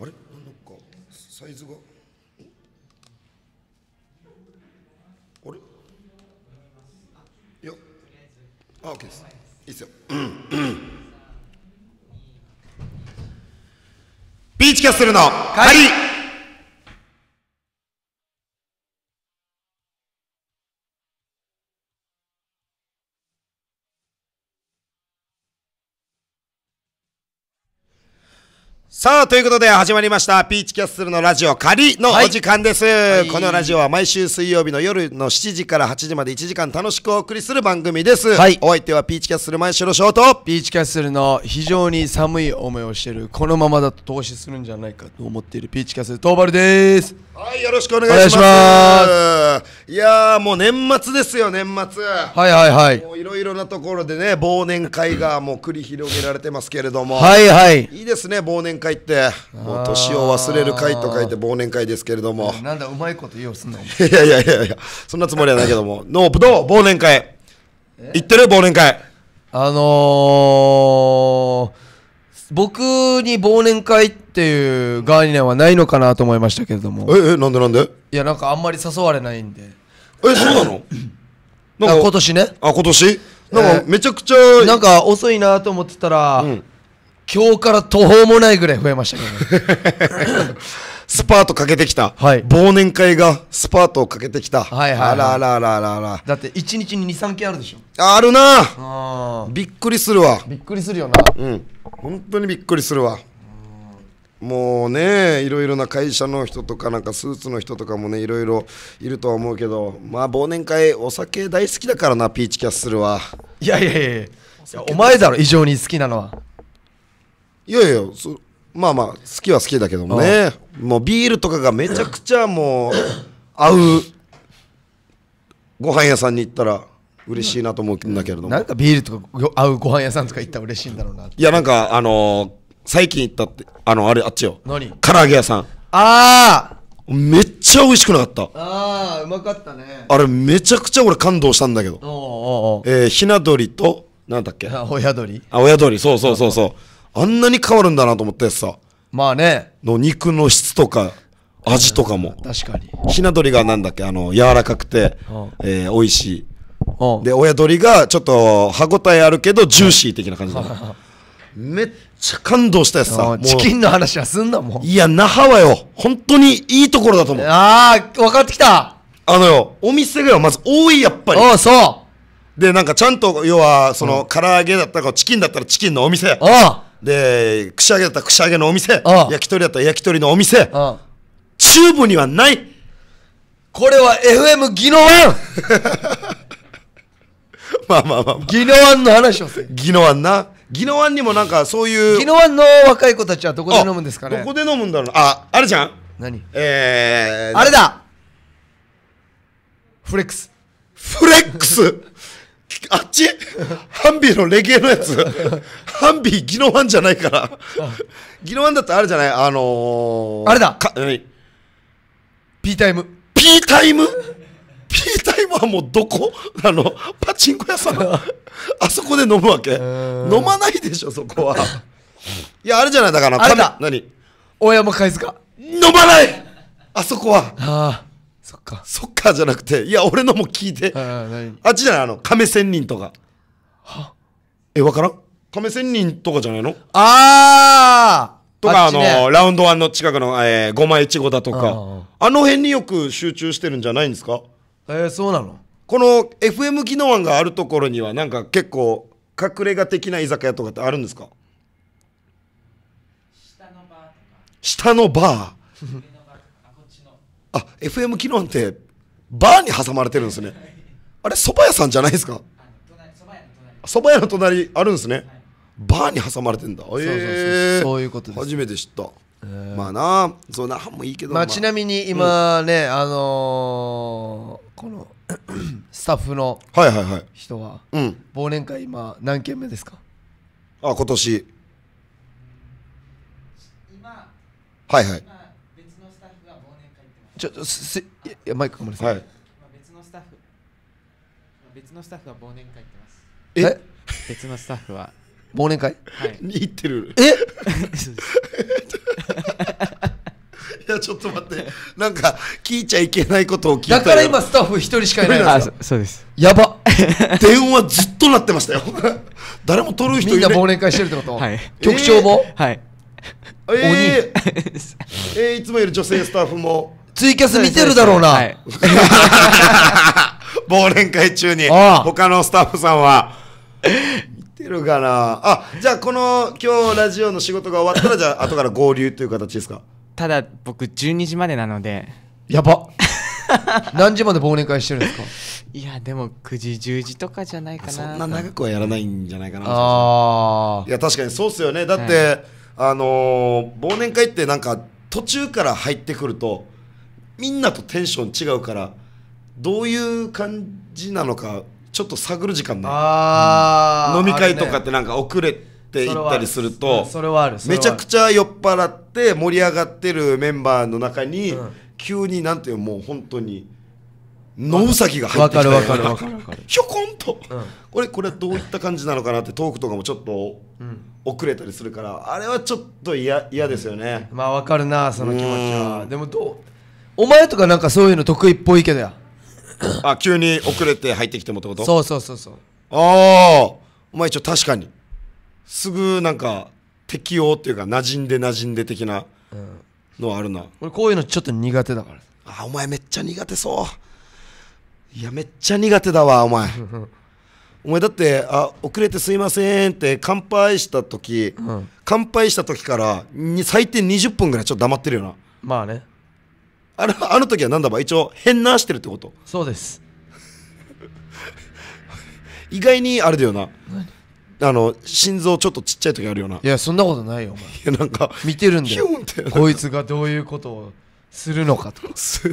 あれなんかサイズがあれいやあ OK ですいいっすよ、ビーチキャッスルの狩りさあ、ということで始まりました、ピーチキャッスルのラジオ仮のお時間です、はいはい、このラジオは毎週水曜日の夜の7時から8時まで1時間楽しくお送りする番組です。はい、お相手はピーチキャッスル前城翔と、ピーチキャッスルの非常に寒い思いをしている、このままだと投資するんじゃないかと思っているピーチキャッスル、東原です。はい、よろしくお願いします。いやもう年末ですよ、年末。はいはいはい。いろいろなところでね、忘年会がもう繰り広げられてますけれども。はいはい。いいですね、忘年会。会ってもう年を忘れる会と書いて忘年会ですけれどもなんだうまいこと言おうすんの いやいやいやいやそんなつもりはないけどもノープど忘年会行ってる忘年会あのー、僕に忘年会っていう概念はないのかなと思いましたけれどもええなんでなんでいやなんかあんまり誘われないんでえそうなのなんか今年ねあ今年なんかめちゃくちゃ、えー、なんか遅いなと思ってたら、うん今日から途方もないぐらい増えましたけどね スパートかけてきた、はい、忘年会がスパートをかけてきた、はいはいはい、あらあらあらあらあらだって1日に23件あるでしょあるなびっくりするわびっくりするよなうん本当にびっくりするわもうねいろいろな会社の人とかなんかスーツの人とかもねいろいろいるとは思うけどまあ忘年会お酒大好きだからなピーチキャッスルはいやいやいやいやお前だろ異常に好きなのはいやいやそまあまあ好きは好きだけどもねもうビールとかがめちゃくちゃもう 合うご飯屋さんに行ったら嬉しいなと思うんだけれども、なんかビールとか合うご飯屋さんとか行ったら嬉しいんだろうないやなんかあのー、最近行ったってあのあれあっちよ何唐揚げ屋さんああめっちゃ美味しくなかったああうまかったねあれめちゃくちゃ俺感動したんだけどおおうおえー、ひな鳥となんだっけあ親鳥あ親鳥そうそうそうそうあんなに変わるんだなと思ってさ。まあね。の肉の質とか、味とかも。確かに。ひな鳥がなんだっけ、あの、柔らかくて、え美味しい。で、親鳥がちょっと歯応えあるけど、ジューシー的な感じだ めっちゃ感動したやつさ。チキンの話はすんなもん。いや、那覇はよ、本当にいいところだと思う。ああ、分かってきた。あのよ、お店がよ、まず多い、やっぱり。あ、そう。で、なんかちゃんと、要は、その、唐揚げだったか、チキンだったらチキンのお店。ああ。で串揚げだったら串揚げのお店焼き鳥だったら焼き鳥のお店チューブにはないこれは FM 技能湾 まあまあまあ、まあ、技能湾の話をせ技能湾な技能湾にもなんかそういう技能湾の若い子たちはどこで飲むんですかねどこで飲むんだろうああれじゃん何えー、あれだフレックスフレックスあっちハンビーのレゲエのやつハンビーギノワンじゃないからギノワンだったらあれじゃないあのー、あれだか、P タイム P タイム P タイムはもうどこあのパチンコ屋さんあそこで飲むわけ飲まないでしょそこはいやあれじゃないだからあれだ何大山貝塚飲まないあそこはああそっか。そっかじゃなくて、いや、俺のも聞いて。あっちじゃない、あの、亀仙人とか。はえ、わからん亀仙人とかじゃないのああとか、あね、あの、ラウンドワンの近くの、えー、5枚いちごだとか、あの辺によく集中してるんじゃないんですかえー、そうなのこの FM 機能案があるところには、なんか結構、隠れ家的な居酒屋とかってあるんですか下のバー あ FM 機能ってバーに挟まれてるんですねあれ蕎麦屋さんじゃないですか蕎麦屋の隣あるんですね、はい、バーに挟まれてんだえー、そういうこと初めて知った、えー、まあなそうなもいいけど、まあ、まあ、ちなみに今ね、うん、あのー、この スタッフの人は,、はいはいはいうん、忘年会今何件目ですかあ今年はいはいちょっとすいやマイクごめんなさい、別のスタッフ別のスタッフは忘年会行ってますえ別のスタッフは忘年会はい行ってるえ いやちょっと待ってなんか聞いちゃいけないことを聞いただから今スタッフ一人しかいないんですそうですやば 電話ずっとなってましたよ 誰も取る人いないみんな忘年会してるってこと、はい、局長も、えー、はいえー、えー、いつもいる女性スタッフもツイキャス見てるだろうな。はい、忘年会中に、他のスタッフさんは。見てるかなあ、じゃあこの、今日ラジオの仕事が終わったら、じゃあ後から合流という形ですかただ、僕12時までなので。やば 何時まで忘年会してるんですかいやでも9時10時とかじゃないかなそんな長くはやらないんじゃないかなあいや確かにそうっすよねだって、はい、あのー、忘年会ってなんか途中から入ってくるとみんなとテンション違うからどういう感じなのかちょっと探る時間なうん、飲み会とかってなんか遅れて行ったりするとめちゃくちゃ酔っ払って盛り上がってるメンバーの中に、急になんていうもう本当に。野うさぎが入ってきて分かる分かる分かる ひょこんと、うん、これこれどういった感じなのかなってトークとかもちょっと遅れたりするから、あれはちょっと嫌ですよね、まあ分かるなその気持ちは、でもどうお前とかなんかそういうの得意っぽいけどやあ急に遅れて入ってきてもってことそうそうそうそうああお前一応確かにすぐなんか適応っていうか馴染んで馴染んで的なのはあるな、俺こういうのちょっと苦手だからあお前めっちゃ苦手そういやめっちゃ苦手だわお前 お前だってあ遅れてすいませんって乾杯した時、うん乾杯した時からに最低20分ぐらいちょっと黙ってるよなまあねあのあの時はなんだば一応変なしてるってことそうです 意外にあれだよなあの心臓ちょっとちっちゃい時あるよないやそんなことないよお前なんか見てるんだよこいつがどういうことをするのかと そ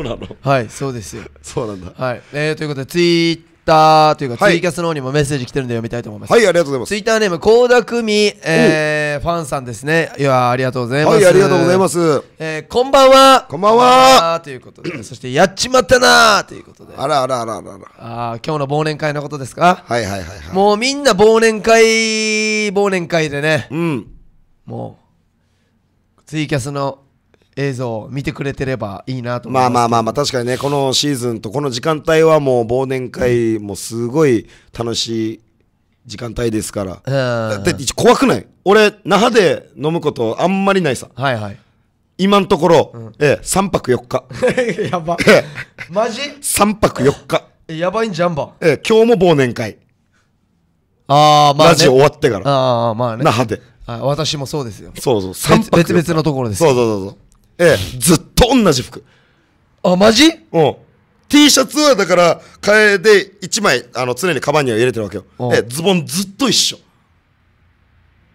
うなのはいそうですよそうなんだはい、えー、ということでツイートターというか、はいツイキャスの方にもメッセージ来てるんで読みたいと思います、はい、ありがとうございます。ツイッターネーム倖田來未、えー、ファンさんですねいやありがとうございますはい、ありがとうございます。えー、こんばんはこんばんはということで そしてやっちまったなーということであらあらあらあらあら。あ今日の忘年会のことですか、はいはいはいはい。もうみんな忘年会忘年会でねうん。もうツイキャスの映像を見てくれてればいいなとまあまあまあまあ確かにねこのシーズンとこの時間帯はもう忘年会もすごい楽しい時間帯ですから、だって怖くない俺那覇で飲むことあんまりないさはいはい今のところ、うん、ええ、3泊4日 やばマジ ?3 泊4日やばいんじゃんばええ、今日も忘年会ああまあ、ね、ラジオ終わってからああまあね那覇で、はい、私もそうですよそうそう3泊別々のところですそうそうそうそうええ、ずっと同じ服。あ、マジうん。T シャツはだから、替えで1枚、あの、常にカバンには入れてるわけよ。ええ、ズボンずっと一緒。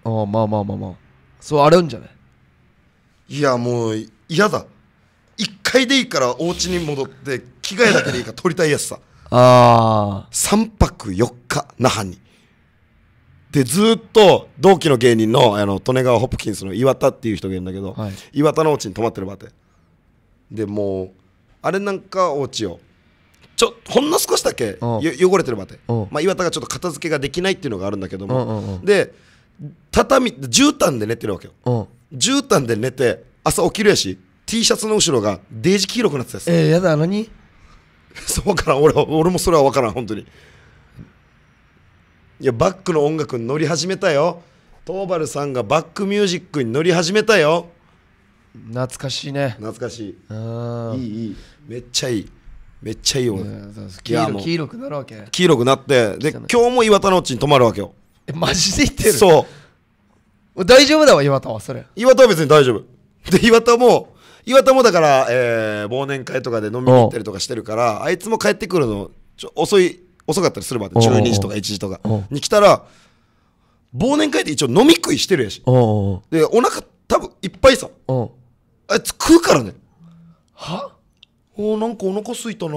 ああ、まあまあまあまあ。そう、あれんじゃないいや、もう、嫌だ。一回でいいからお家に戻って着替えだけでいいから取りたいやつさ ああ3泊4日那覇にでずっと同期の芸人のあの利根川ホプキンスの岩田っていう人がいるんだけど、はい、岩田のおちに泊まってる場ででもうあれなんかおちをちょほんの少しだけ汚れてる場で、まあ、岩田がちょっと片付けができないっていうのがあるんだけどもで畳絨毯で寝てるわけよ絨毯で寝て朝起きるやし T シャツの後ろがデージ黄色くなってたやつえー、やだ何 そうかな俺俺もそれは分からん本当にいやバックの音楽に乗り始めたよトーバルさんがバックミュージックに乗り始めたよ懐かしいね懐かしいいいいいめっちゃいいめっちゃいいよ、ね、黄色くなるわけ黄色くなってで今日も岩田のうちに泊まるわけよえマジで言ってるそう大丈夫だわ岩田はそれ岩田は別に大丈夫で岩田も岩田もだから、えー、忘年会とかで飲みに行ったりとかしてるからあいつも帰ってくるのちょ遅い遅かったりするまで12時とか1時とかに来たら忘年会で一応飲み食いしてるやしでお腹多分いっぱいさあいつ食うからねはおなんかお腹すいたな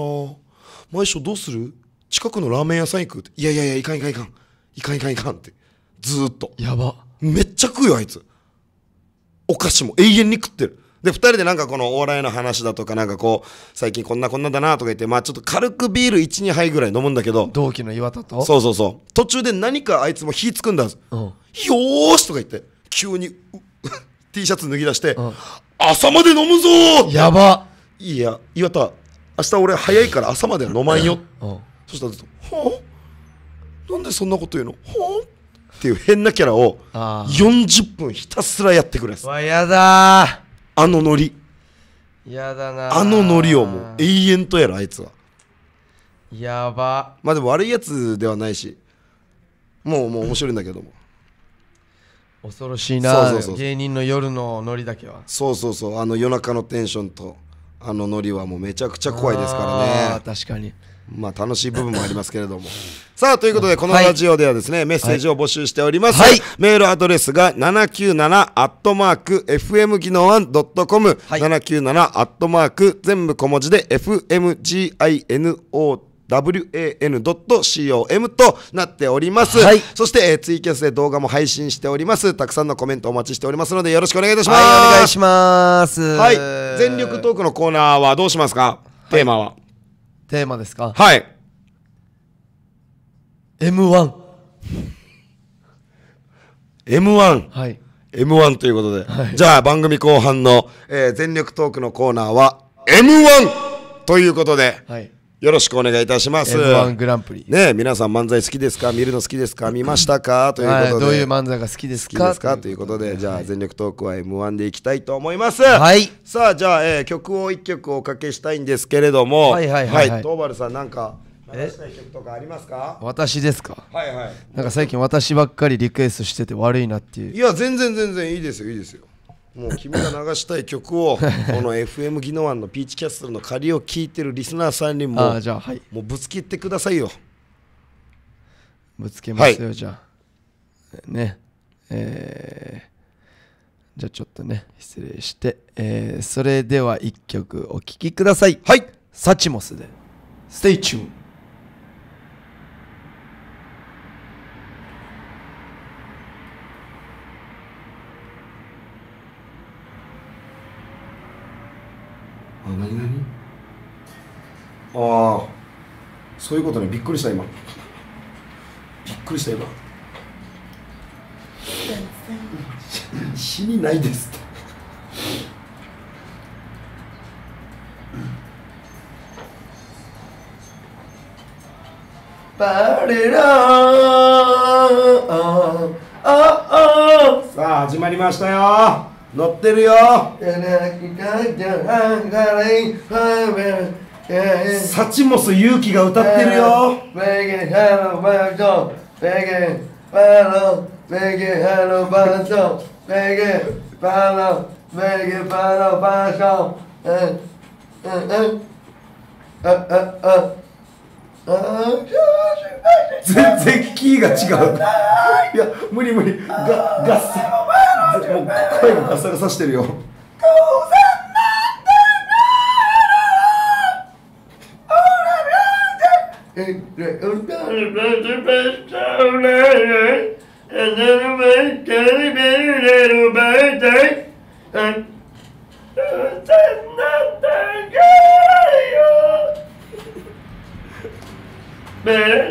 毎週どうする近くのラーメン屋さん行くっていやいやいやいかんいかんいかんいかんいかんいかんってずっとやばめっちゃ食うよあいつお菓子も永遠に食ってるで、2人でなんかこのお笑いの話だとか、なんかこう、最近こんなこんなだなとか言って、まあちょっと軽くビール1、2杯ぐらい飲むんだけど、同期の岩田とそうそうそう。途中で何かあいつも火つくんだんです。うん、よーしとか言って、急に T シャツ脱ぎ出して、うん、朝まで飲むぞーやばいや、岩田、明日俺早いから朝まで飲まんよ。うん、そしたら、ほぁなんでそんなこと言うのほぁっていう変なキャラを40分ひたすらやってくれます。わ、やだあのノリやだなあのノリをもう永遠とやるあいつはやばまあでも悪いやつではないしもうもう面白いんだけども、恐ろしいな芸人の夜のノリだけはそうそうそうあの夜中のテンションとあのノリはもうめちゃくちゃ怖いですからね確かにまあ楽しい部分もありますけれども さあということでこのラジオではですね、はい、メッセージを募集しております、はい、メールアドレスが797アットマーク FM 技能案 .com797 アットマーク全部小文字で FMGINO wan.com となっております。はい、そして、えー、ツイキャスで動画も配信しております。たくさんのコメントお待ちしておりますので、よろしくお願いいたします。はい、お願いします。はい。全力トークのコーナーはどうしますか、テーマは。テーマですかはい。M1。M1。はい。M1 ということで。はい、じゃあ、番組後半の、えー、全力トークのコーナーは、M1! ということで。はい。よろしくお願いいたします。M1 グランプリ。ね皆さん漫才好きですか見るの好きですか見ましたかということで、どういう漫才が好きですかですかということで、じゃあ全力トークは M1 でいきたいと思います。はい。さあ、じゃあ、えー、曲を1曲おかけしたいんですけれども、はいはいはい、はい。さん、なんか、えしたい曲とかありますか私ですかはいはい。なんか最近私ばっかりリクエストしてて悪いなっていう。いや、全然全然いいですよ、いいですよ。もう君が流したい曲を この FM 技能案のピーチキャッスルの仮を聴いてるリスナーさんにもあじゃあ、はい、もうぶつけてくださいよぶつけますよ、はい、じゃあねえー、じゃあちょっとね失礼して、えー、それでは1曲お聴きくださいはいサチモスで Stay t u n e あ何何ああそういうことねびっくりした今びっくりした今死にないですってバレラああさあ始まりましたよ乗ってるよサチモス勇気が歌ってるよ全然キーが違ういや無理無理ガッサもう声がガサガサしてるよ。え、え、Better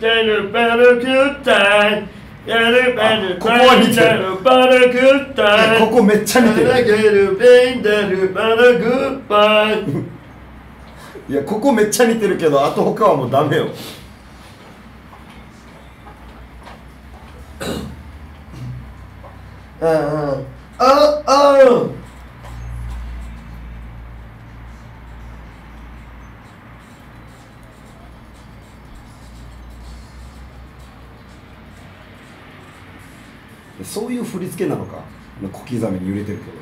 than a better good time. やるべるここは見てるここめっちゃ見てるいやここめっちゃ見てるけどあと他はもうダメよああああそういう振り付けなのか小刻みに揺れてるけど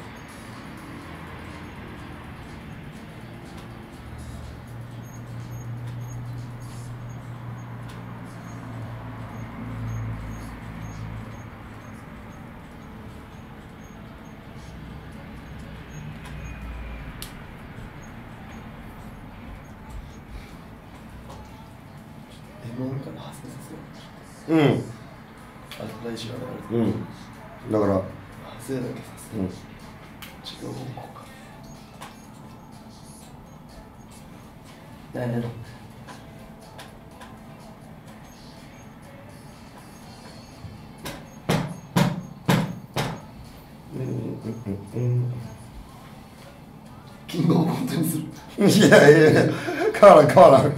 いやいやいや変わらん変わらん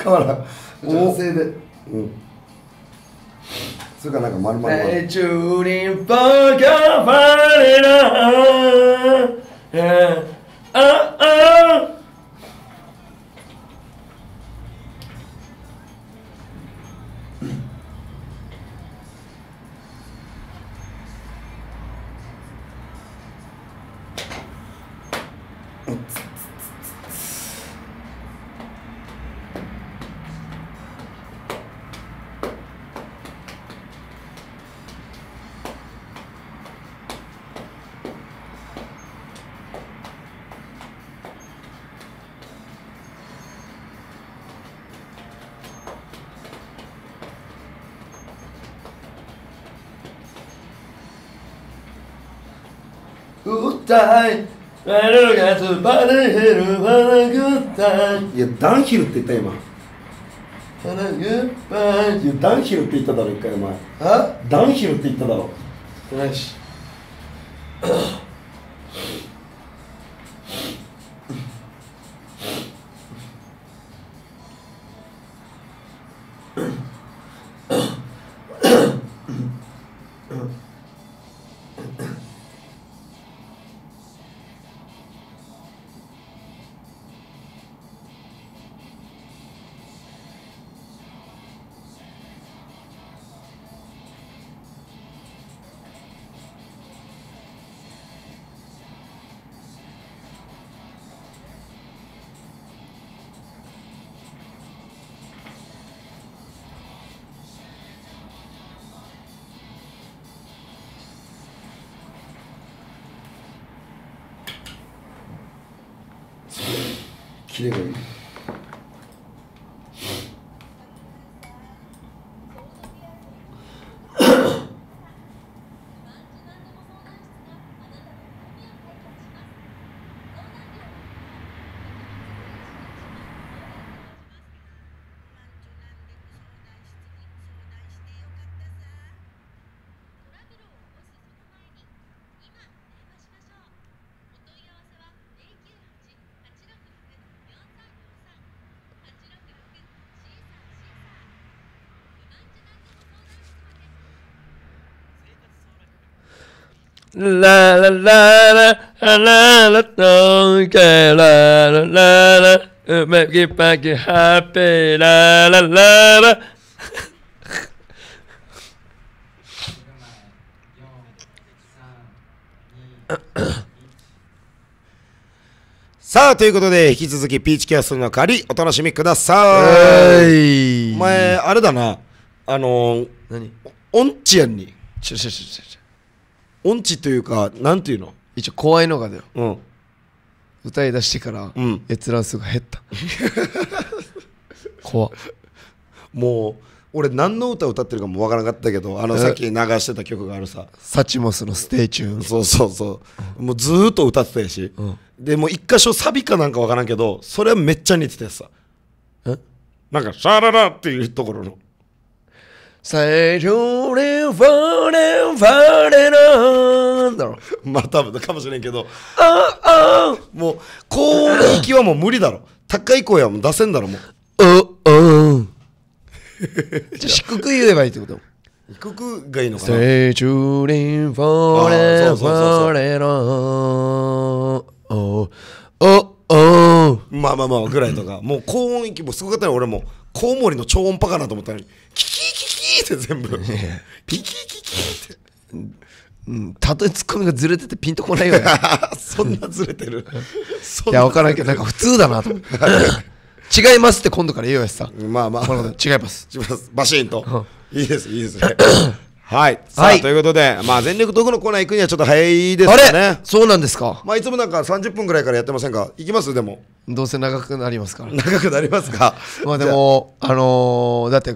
変わらんでうんそれかなんか丸々えチューリンーカファレラあああタイグッタイいやダンヒルって言った今ファグッイいやダンヒルって言っただろ一回お前ダンヒルって言っただろよし qu'il ララララトンケララララ Make it back happy ララララさあということで引き続きピーチキャストの仮お楽しみくださいお前あれだなあのー、何オンチやんにちょちょちょちょ音痴というかなんていうの一応怖いのがだようん歌い出してから閲覧数が減った 怖っもう俺何の歌歌ってるかもわからなかったけどあのさっき流してた曲があるさサチモスのステイチューンそうそうそうもうずーっと歌ってたやし、うんでもう一箇所サビかなんかわからんけどそれはめっちゃ似てたやつさえなんか「シャララ」っていうところの最初でファレンファーレランだろ まあ多分かもしれんけどああもう高音の域はもう無理だろ高い声はもう出せんだろもうあ、お じゃ低く言えばいいってこと低くがいいのかな最初でファレンファーレランおあ、おまあまあまあぐらいとかもう高音域もすごかったよ俺もコウモリの超音波かなと思ったのにて全部、ピキキキってたとえツッコミがずれててピンとこないよね そんなずれてるいや分からんけどなんか普通だなと 違いますって今度から言うやさまあまあ違います違いますバシンと、いいですいいですね はい、さあ、はい、ということで、まあ、全力どこのコーナー行くにはちょっと早いですよね。そうなんですか。まあ、いつもなんか30分ぐらいからやってませんか。行きますでも。どうせ長くなりますから。長くなりますか。まあ、でも、あのだって。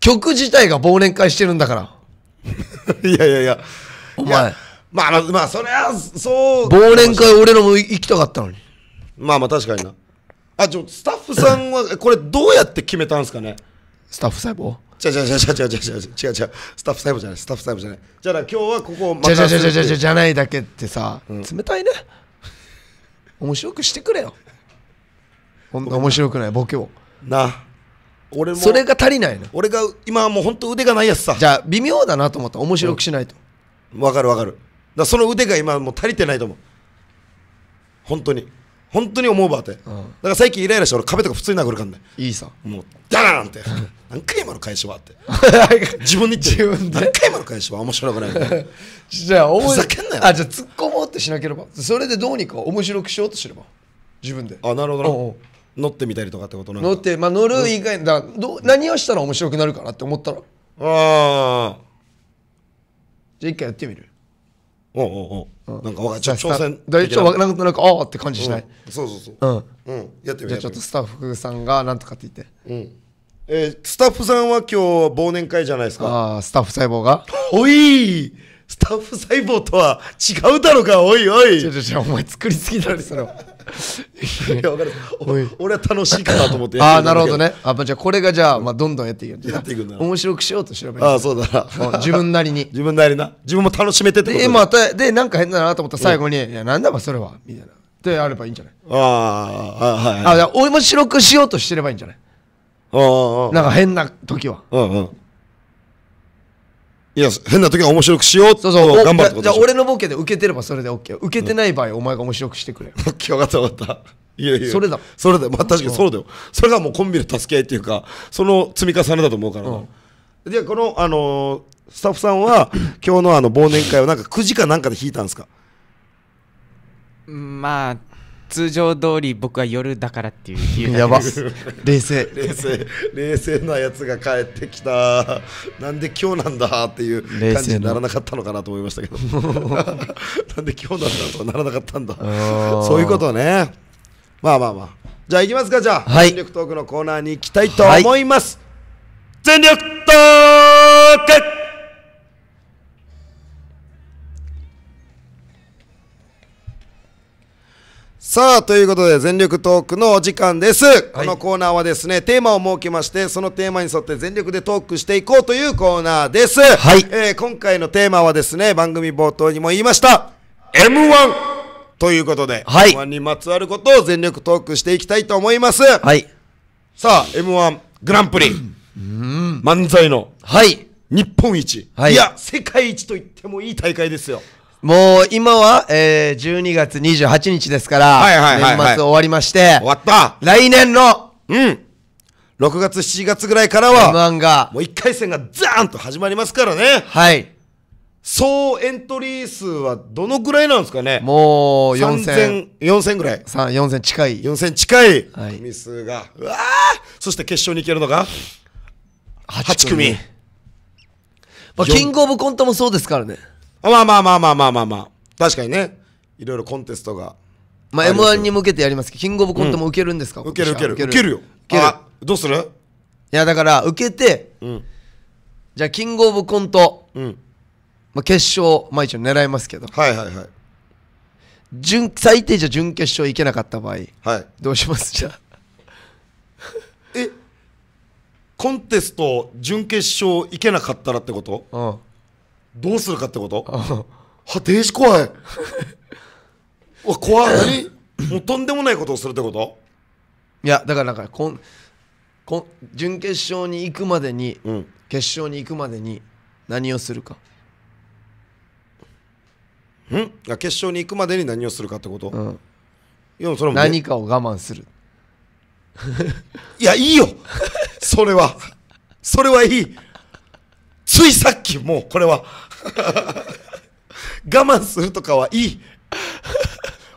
曲自体が忘年会してるんだから いやいやいやお前まあまあそれはそう忘年会俺らも行きたかったのにまあまあ確かになあちょスタッフさんは これどうやって決めたんですかねスタッフ細胞違う違う違う違う違う違う違うスタッフ細胞じゃないスタッフ細胞じゃないじゃあ今日はここを任せるじゃじゃじゃないだけってさ、うん、冷たいね面白くしてくれよほんと面白くないボケをな俺もそれが足りないの俺が今はもう本当腕がないやつさじゃあ微妙だなと思ったら面白くしないと、わかるわかるだその腕が今もう足りてないと思う本当に本当に思うばって、だから最近イライラして俺壁とか普通に殴るかんねいいさもうダラーンって 何回今の返しはって 自分に言って自分で何回今の返しは 面白くないじゃあふざけんなよあじゃあ突っ込もうってしなければそれでどうにか面白くしようとすれば自分であなるほどな乗ってみたりとかってことな乗って、まあ、乗る以外だど何をしたら面白くなるかなって思ったらああじゃあ一回やってみるおうおうおう、ん、なんかわかちょ挑戦大丈夫なかなんかああって感じしない、うん、そうそうそううん、うん、やってみるじゃあちょっとスタッフさんが何とかって言ってうんえー、スタッフさんは今日忘年会じゃないですかああスタッフ細胞がおいスタッフ細胞とは違うだろうかおいおいちょちょちょお前作りすぎだろそれはいや分かる俺は楽しいかなと思ってああなるほどねあ、じゃあこれがじゃあ、まあ、どんどんやっていくやっていくんだ面白くしようと調べるああそうだな自分なりに 自分なりな自分も楽しめててで,、また、でなんか変だなと思ったら最後に「いやなんだばそれは」みたいなであればいいんじゃないああはい、はい、あ面白くしようとしてればいいんじゃないああなんか変な時はうんうんいや変な時は面白くしようと頑張るってことじゃあ俺のボケで受けてればそれで OK 受けてない場合、お前が面白くしてくれ OK 分かった分かったいやいやそれだそれだ、まあ、確かにそうだよそれがもうコンビの助け合いっていうかその積み重ねだと思うから、うん、でこの、あのスタッフさんは今日のあの忘年会はなんか9時かなんかで引いたんですかまあ通常通り僕は夜だからっていう理由やば冷静冷静冷静なやつが帰ってきたなんで今日なんだっていう感じにならなかったのかなと思いましたけど なんで今日なんだとならなかったんだそういうことねまあまあまあじゃあいきますかじゃあ、はい、全力トークのコーナーに行きたいと思います、はい、全力トークさあ、ということで、全力トークのお時間です。このコーナーはですね、テーマを設けまして、そのテーマに沿って全力でトークしていこうというコーナーです。はい。えー、今回のテーマはですね、番組冒頭にも言いました、M1! ということで、はい、M1 にまつわることを全力トークしていきたいと思います。はい。さあ、M1 グランプリ、うん、漫才の、はい。日本一、はい、いや、世界一と言ってもいい大会ですよ。もう今は、えー、12月28日ですから、はいはいはいはい年末終わりまして終、わった来年のうん6月7月ぐらいからは M1 が、もう1回戦がザーンと始まりますからねはい、総エントリー数はどのぐらいなんですかねもう4000、4000ぐらいさ4000近い。4000近いはい組数が、うわーそして決勝に行けるのが8組、まあ、キングオブコントもそうですからね。まあまあまあまあまあまあまあ。確かにね。いろいろコンテストが。まあ、あ M1 に向けてやりますけど、キングオブコントも受けるんですか、受ける受ける。受けるよ。受ける。どうするいや、だから、受けて、うんじゃあキングオブコント、うん、まあ、決勝、まあ、一応狙いますけど、はいはいはい、準最低じゃ準決勝いけなかった場合、はい、どうしますじゃあえコンテスト準決勝いけなかったらってこと、うん、どうするかってことは停止怖いわ怖い何もうとんでもないことをするってこといやだからなんかこんこん準決勝に行くまでに、うん、決勝に行くまでに何をするかん決勝に行くまでに何をするかってこと、うん、それも、何かを我慢する いやいいよそれはそれはいいついさっきもうこれは 我慢するとかはいい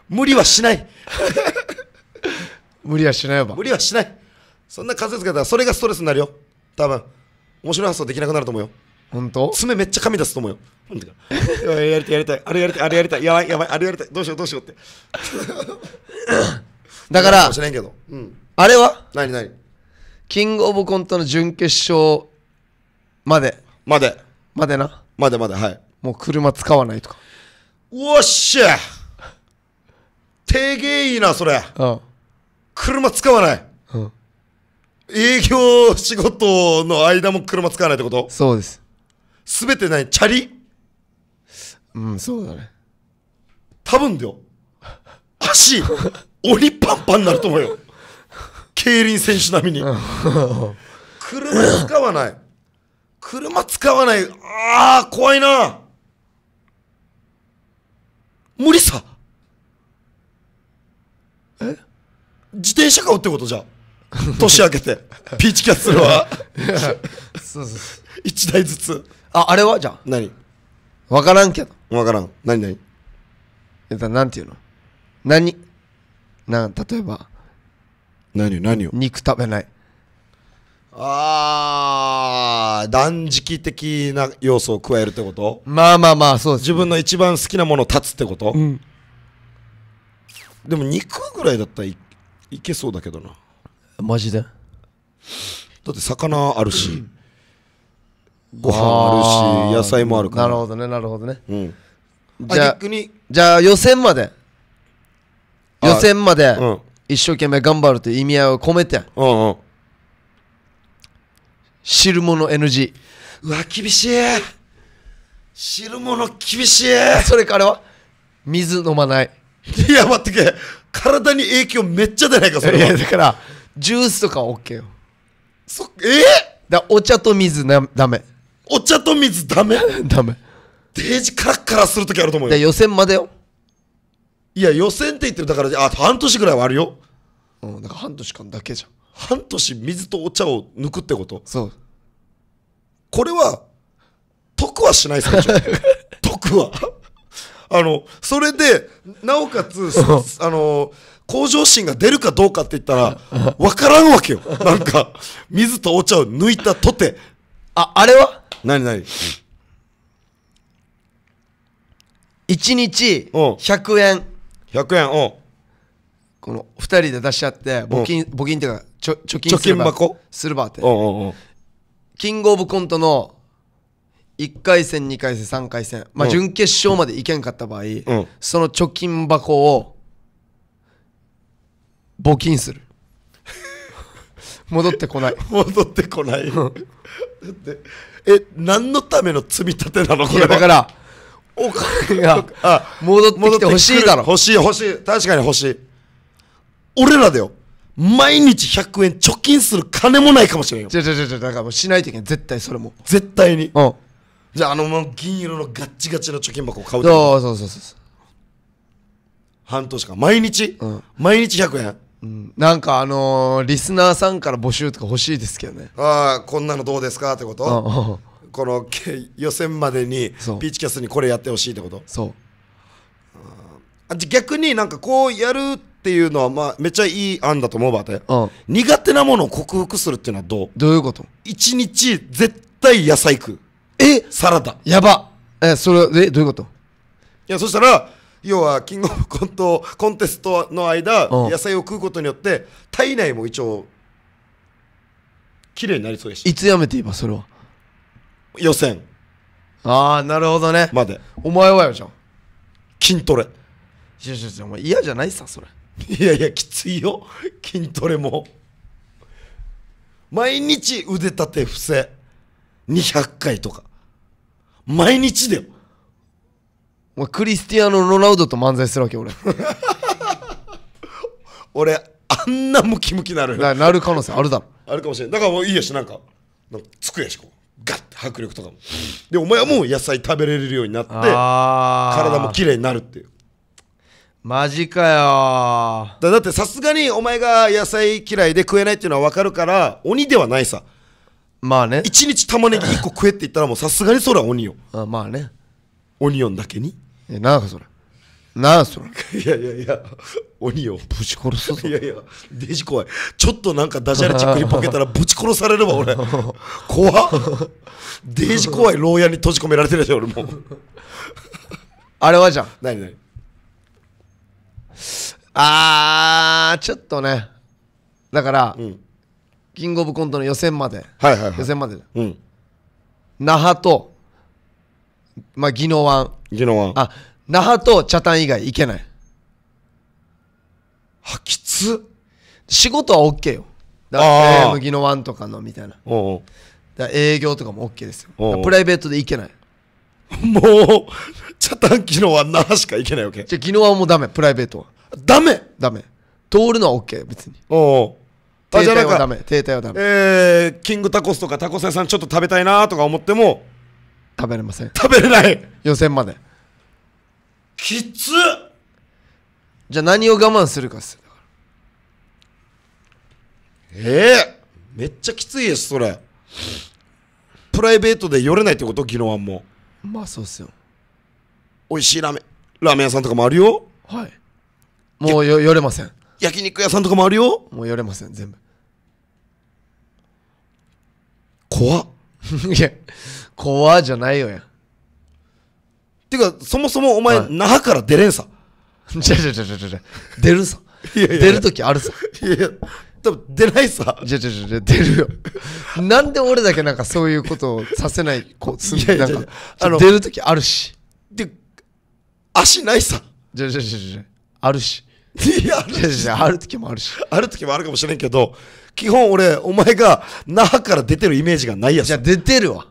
無理はしない 無理はしない無理はしないそんな邪つけたらそれがストレスになるよ多分面白い発想できなくなると思うよ本当爪めっちゃ噛み出すと思うよ。やりたいやりたい、あれやりたい、あれやりたい、やばいやばい、あれやりたい、どうしようどうしようって。だから、けどうん、あれは何何キングオブコントの準決勝まで。まで。までな。まだまだ、はい。もう車使わないとか。おっしゃて芸いいな、それ。うん。車使わない。うん。営業仕事の間も車使わないってことそうです。すべてない、チャリうん、そうだね。多分だよ。足、鬼パンパンになると思うよ。競輪選手並みに。車使わない。車使わない。ああ、怖いな。無理さ。え自転車買うってことじゃ。年明けて。ピーチキャッスルは。そうそう。一台ずつ。あ、あれはじゃあ。何わからんけど。わからん。何何えっなんていうの何な、例えば。何何を肉食べない。ああ断食的な要素を加えるってことまあまあまあそうです、自分の一番好きなものを断つってこと、うん、でも肉ぐらいだったらいいけそうだけどなマジでだって魚あるし、ご飯あるし野菜もあるからなるほどねなるほどねうん、じゃあ逆にじゃあ予選まで予選までうん一生懸命頑張るって意味合いを込めてうんうん汁物 NG うわ厳しい汁物厳しいそれからは水飲まないいや待ってけ体に影響めっちゃ出ないかそれいやだからジュースとかは OK よそえー、だお茶と水なダメお茶と水ダメ ダメデージカラッカラする時あると思うよ予選までよいや予選って言ってるだからあと半年ぐらいはあるようんだから半年間だけじゃん半年水とお茶を抜くってことそうこれは得はしないですか 得はあのそれでなおかつあの向上心が出るかどうかって言ったら分からんわけよなんか水とお茶を抜いたとてああれは何何1日100円100円この2人で出し合って募金、募金っていうか貯貯金す貯金箱すばって、ううキングオブコントの1回戦2回戦3回戦、まあ、準決勝までいけんかった場合、その貯金箱を募金する 戻ってこない 戻ってこないだってえ何のための積み立てなのこれだからお金が戻ってきてほしいだろ欲しい欲しい確かに欲しい俺らだよ。毎日100円貯金する金もないかもしれんよ。違う違う違だからもうしないといけない。絶対それも。絶対に。うん。じゃあ、あのもう銀色のガッチガチの貯金箱を買うそうそうそうそう。半年間。毎日、うん、毎日100円。うん、なんかあのー、リスナーさんから募集とか欲しいですけどねああこんなのどうですかってこと、うん、この予選までにピーチキャスにこれやってほしいってことそうあじゃ逆になんかこうやるっていうのは、まあ、めっちゃいい案だと思うわて、うん、苦手なものを克服するっていうのはどうどういうこと一日絶対野菜食うえサラダやばえそれえどういうこといやそしたら要はキングオブコントコンテストの間、うん、野菜を食うことによって体内も一応綺麗になりそうでしいつやめていばそれは予選ああなるほどねまでお前はよじゃん筋トレいやいやいやお前嫌じゃないさそれいやいや、きついよ。筋トレも。毎日腕立て伏せ200回とか。毎日だよ。まクリスティアーノ・ロナウドと漫才するわけ俺 俺あんなムキムキなるななる可能性あるだろあるかもしれないだからもういいやしなんかなんかつくやしこうガッて迫力とかもでお前はもう野菜食べれるようになって体も綺麗になるっていうマジかよだだってさすがにお前が野菜嫌いで食えないっていうのは分かるから鬼ではないさまあね一日玉ねぎ1個食えって言ったらもうさすがにそれは鬼よあまあねオニオンだけにえなんかそれなんそれいやいやいや鬼よぶち殺すぞいやいやデジ怖いちょっとなんかダジャレチックにポケたらぶち殺されるわ俺怖っ デジ怖い牢屋に閉じ込められてるでしょ俺もうあれはじゃん何何あー、ちょっとね、だから、うん、キングオブコントの予選まで、はいはいはい、予選まで、うん、那覇と、まあ、宜野湾、宜野湾あ那覇と北谷以外行けない。はきつ仕事は OK よ。だから、麦のワンとかのみたいな。おうだ営業とかも OK ですよ。プライベートで行けない。もう、茶谷宜野湾那覇しか行けないわけ。じゃ宜野湾もだダメ、プライベートは。ダメダメ通るのはケー別におう停あじゃな滞はダメ停滞はダメえー、キングタコスとかタコス屋さんちょっと食べたいなとか思っても食べれません食べれない予選まできつっじゃあ何を我慢するかっすよええめっちゃきついですそれプライベートで寄れないってこと昨日はもうまあそうっすよ美味しいラーメンラーメン屋さんとかもあるよはいもうよよれません焼肉屋さんとかもあるよもうよれません全部怖っ いや怖じゃないよやてかそもそもお前、はい那覇から出れんさじゃじゃじゃじゃ出るさ いやいや出る時あるさいやいや多分出ないさじゃじゃじゃじゃ出るよなんで俺だけなんかそういうことをさせないこうすんいやいやないやんかあの出る時あるしで足ないさじゃじゃじゃじゃあるしいや、いやある時もあるし。ある時もあるかもしれんけど、基本俺、お前が那覇から出てるイメージがないやつ。じゃあ出てるわ。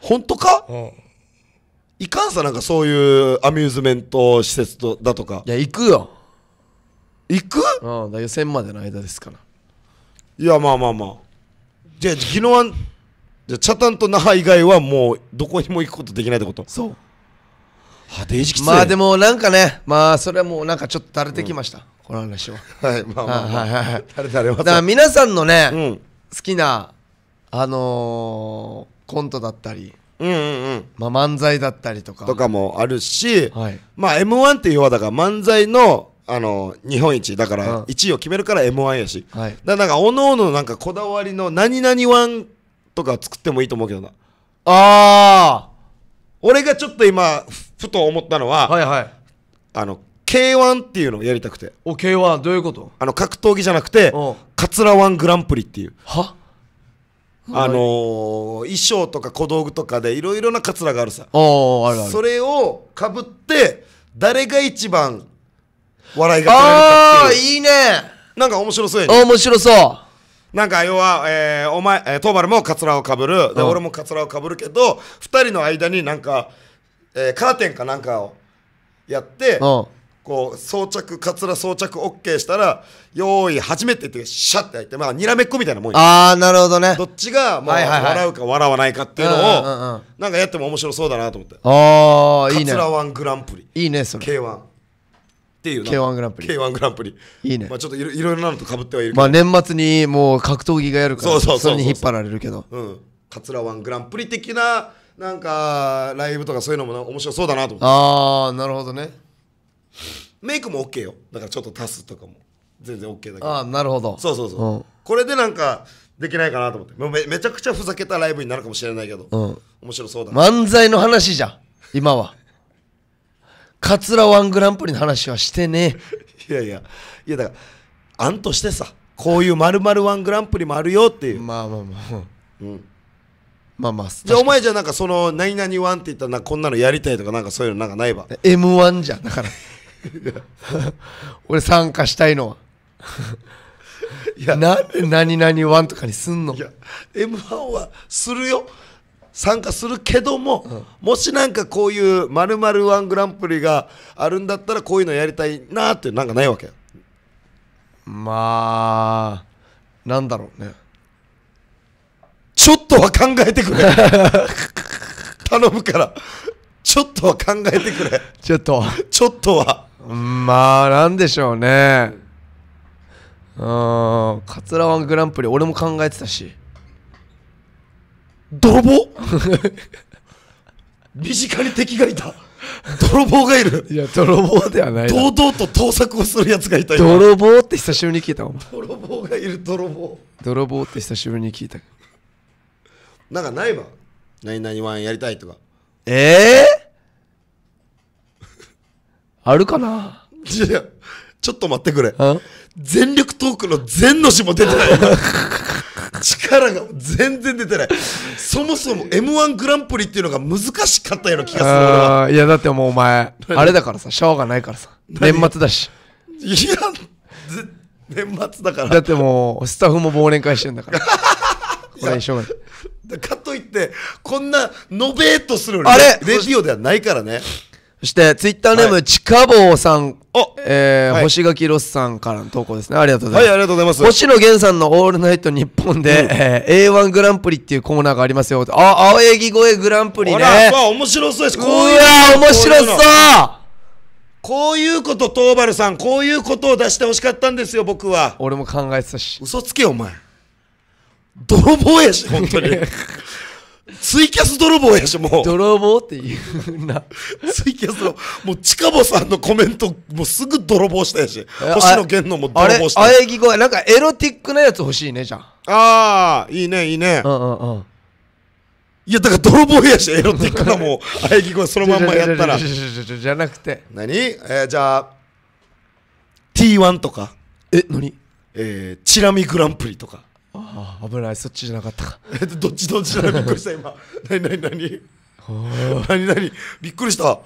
本当か、うん、いかんさ、なんかそういうアミューズメント施設とだとか。いや、行くよ。行くうん、だ予選までの間ですから。いや、まあまあまあ。じゃあ、昨日は、じゃあ、北谷と那覇以外はもう、どこにも行くことできないってことそう。はまあでもなんかねまあそれはもうなんかちょっと垂れてきました、うん、この話は はいまあまあ、まあ、はいはいはいだから皆さんのね、うん、好きなあのー、コントだったりうんうんうんまあ、漫才だったりとかとかもあるし、はい、まあ m 1っていうはだから漫才のあの日本一だから1位を決めるから m 1やし、はい、だからなんかおのおのなんかこだわりの何々ワンとか作ってもいいと思うけどなああ俺がちょっと今ふと思ったのは、はいはい、あの K1 っていうのをやりたくてお K1 どういうことあの格闘技じゃなくてカツラワングランプリっていうはあのー、衣装とか小道具とかでいろいろなカツラがあるさそれをかぶって誰が一番笑いが取れるかっていうああいいねなんか面白そうやね面白そうなんか要は、えー、お前、えー、トーバルもカツラをかぶる、で、うん、俺もカツラをかぶるけど、二人の間になんか、えー、カーテンかなんかをやって、うん、こう、装着、カツラ装着 OK したら、用意初めてって、シャッて開いて、まあ、にらめっこみたいなもんああ、なるほどね。どっちが、まあ、はいはいはい、笑うか笑わないかっていうのを、うんうんうん、なんかやっても面白そうだなと思って。ああ、いいね。カツラワングランプリ。いいね、それ。K1。っていう K1 グランプリ K1 グランプリいいねまあちょっといろいろなのとかぶってはいるけどまあ年末にもう格闘技がやるからそれに引っ張られるけどうんラワングランプリ的ななんかライブとかそういうのも面白そうだなと思ってああなるほどねメイクも OK よだからちょっと足すとかも全然 OK だけどああなるほどそうそうそう、うん、これでなんかできないかなと思ってめめちゃくちゃふざけたライブになるかもしれないけど、うん、面白そうだ漫才の話じゃん今は桂ワングランプリの話はしてね いやいやいやだから案としてさこういうまるまるワングランプリもあるよっていうまあまあまあうんまあまあじゃあお前じゃなんかその何々ワンって言ったらこんなのやりたいとかなんかそういうのなんかないわ m 1じゃんだから 俺参加したいのはいやな何々ワンとかにすんのいや m 1はするよ参加するけども、うん、もしなんかこういうまるまるワングランプリがあるんだったらこういうのやりたいなってなんかないわけまあなんだろうねちょっとは考えてくれ 頼むからちょっとは考えてくれちょっとちょっとはまあなんでしょうねうんカツラワングランプリ俺も考えてたし泥棒身近に敵がいた泥棒がいるいや泥棒ではない堂々と盗作をするやつがいた泥棒って久しぶりに聞いたもん泥棒がいる泥棒泥棒って久しぶりに聞いたなんかないわ何々ワンやりたいとかええー、あるかないやちょっと待ってくれ全力トークの全の字も出てない力が全然出てない。そもそも M1 グランプリっていうのが難しかったような気がするあいや、だってもうお前、あれだからさ、シャワーがないからさ。年末だし。いや、年末だからだってもう、スタッフも忘年会してんだから。これ、しょうがない。かといって、こんな、のべーっとするあれレディオではないからね。そして、ツイッターネーム、ちかぼうさん、えー星垣ロスさんからの投稿ですね。ありがとうございます。はい、ありがとうございます。星野源さんのオールナイト日本で、えー、A1 グランプリっていうコーナーがありますよ。あ、青柳越えグランプリね。あら、面白そうです。こういう。うわ、面白そうこういうこと、東原さん、こういうことを出してほしかったんですよ、僕は。俺も考えてたし。嘘つけよ、お前。泥棒やし、本当に。ツイキャス泥棒やし、もう。泥棒っていうな。ツイキャスの、もう、チカボさんのコメント、もうすぐ泥棒したやし。星野源のも泥棒したやあれ、あぎ声。なんかエロティックなやつ欲しいね、じゃああ、いいね、いいね。うんうんうん。いや、だから泥棒やし、エロティックなもう、あえぎ声そのまんまやったら。じゃなくて。何えー、じゃあ、T1 とか。え、何えー、チラミグランプリとか。ああ危ないそっちじゃなかったかえっ どっちどっちだびっくりした今 何何何何何びっくりした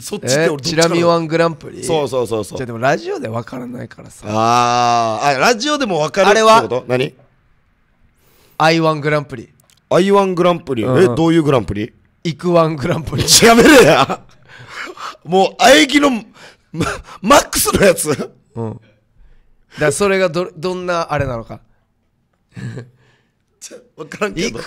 そっちって俺どっちチラミワングランプリそうそうそうそうじゃでもラジオで分からないからさあーあラジオでも分かるあれはってこと何 ?I1 グランプリ I1 グランプリ、うんえどういうグランプリイクワングランプリ やめれやもうあえぎの、まマックスのやつうんだそれがどどんなあれなのか分 からんけど い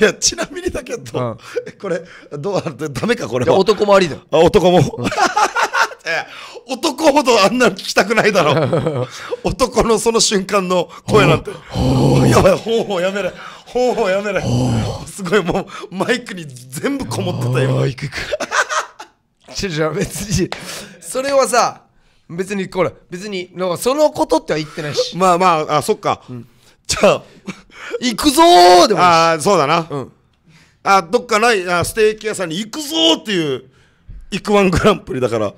やちなみにだけど、うん、これどうあてダメかこれは男もありだあ男も、うん、男ほどあんなの聞きたくないだろう男のその瞬間の声なんてやばいほうほうやめれほうほうやめれすごいもうマイクに全部こもってたよいくクくちょじゃ別にそれはさ別にこれ別になんかそのことっては言ってないしまあまああそっか、うんじゃあ、行くぞーでもああ、そうだな。うん。あどっかないあステーキ屋さんに行くぞーっていう、イクワングランプリだから。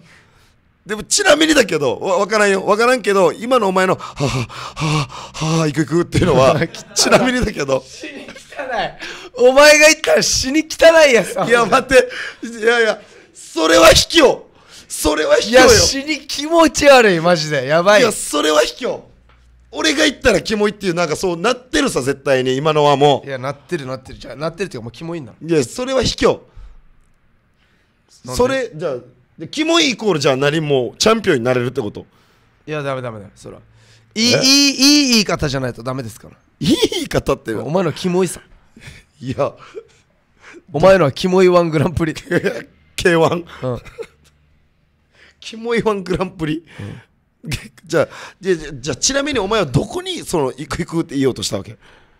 でも、ちなみにだけど、わわからんよ。わからんけど、今のお前の、はぁはぁはぁはぁ、行く行くっていうのは、ちなみにだけど、死に汚いお前が行ったら死に汚いやついや、待って、いやいや、それは卑怯。それは卑怯いや死に気持ち悪いマジでやばいいや、それは卑怯。俺が言ったらキモいっていうなんかそうなってるさ絶対に今のはもういやなってるなってるじゃなってるっていうかもうキモいんだいやそれは卑怯それじゃあキモいイコールじゃあ何もチャンピオンになれるってこといやダメダメだそれはいいいいいい言い方じゃないとダメですからいい言い方ってお前のキモいさいやお前のはキモいワングランプリ K1、うん、キモいワングランプリ、うん じゃあじゃちなみにお前はどこにその行く行くって言おうとしたわけ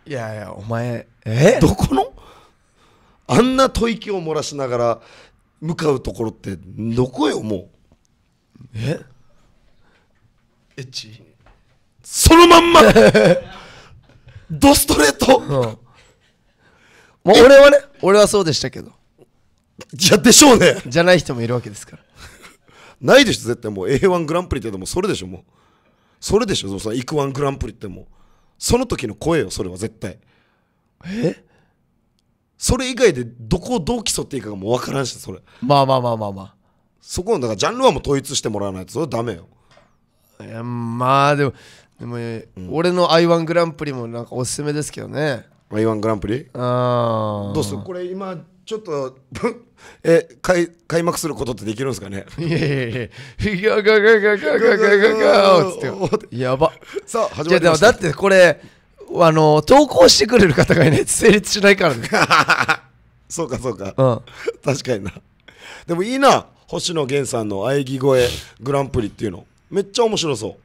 いやいやお前えどこのあんな吐息を漏らしながら向かうところってどこよもうえエッチそのまんまド ストレート、うん、もう俺はね俺はそうでしたけどじゃでしょうねじゃない人もいるわけですからないでしょ絶対もう A1 グランプリってでもそれでしょもうそれでしょそのイクワングランプリってもうその時の声よそれは絶対えそれ以外でどこをどう競っていいかがもう分からんしそれまあまあまあまあまあそこのだからジャンルはもう統一してもらわないとそれはダメよいやまあでもでも、うん俺の i1 グランプリもなんかおすすめですけどね i 1グランプリああどうするこれ今ちょっと、え、開開幕することってできるんですかねいやいやいや、ガガガガガガガガガーって。やば。さあ、始まりました。いやでもだってこれ、あの、投稿してくれる方がいないと成立しないからね。そうかそうか。うん。確かにな。でもいいな、星野源さんの喘ぎ声グランプリっていうの。めっちゃ面白そ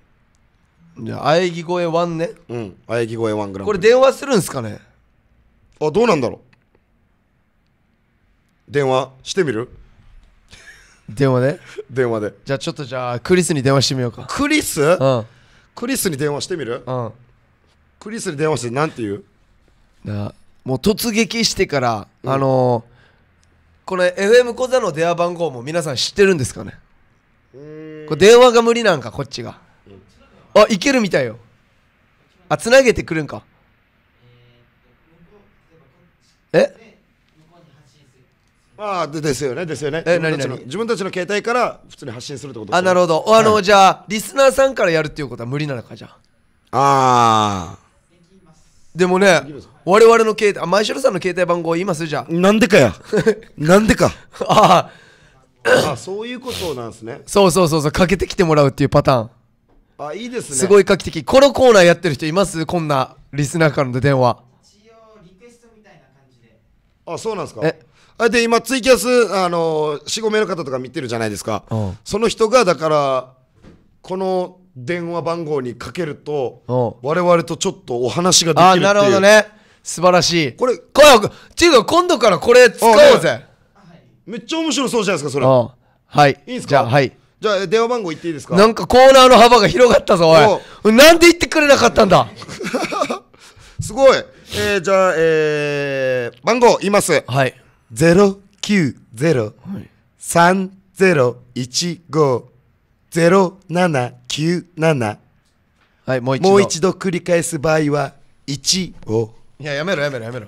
う。いや、喘ぎ声ワンね。うん、喘ぎ声1グランプリ。これ電話するんですかねあ、どうなんだろう。電話してみる電話で 電話でじゃあちょっとじゃあクリスに電話してみようかクリス、うん、クリスに電話してみる、うん、クリスに電話してなんて言うなもう突撃してから、うん、あのー、この FM 小座の電話番号も皆さん知ってるんですかねこれ電話が無理なんかこっちが、うん、あいけるみたいよあつなげてくるんかえああですよねですよねえ何々自分たちの携帯から普通に発信するってことあなるほどあの、はい、じゃあリスナーさんからやるっていうことは無理なのかじゃあああでもね我々の携帯あ前城さんの携帯番号言いますじゃあなんでかや なんでかあああそういうことなんですねそうそうそうそうかけてきてもらうっていうパターンあいいですねすごい画期的このコーナーやってる人いますこんなリスナーからの電話一応リクエストみたいな感じであそうなんですかえで、今、ツイキャス、あの、4、5名の方とか見てるじゃないですか。うんその人が、だから、この電話番号にかけると、我々とちょっとお話ができるあっていう。なるほど。ね素晴らしいこれ、こく、っていうか今度からこれ使おうぜめっちゃ面白そうじゃないですか、それ。はいいいんすかじゃあはいじゃあ、電話番号言っていいですかなんかコーナーの幅が広がったぞおいなんで言ってくれなかったんだ すごい。えーじゃあ、えー番号言います。はい090-3015-0797はいもう一度もう一度繰り返す場合は1をいややめろやめろやめろ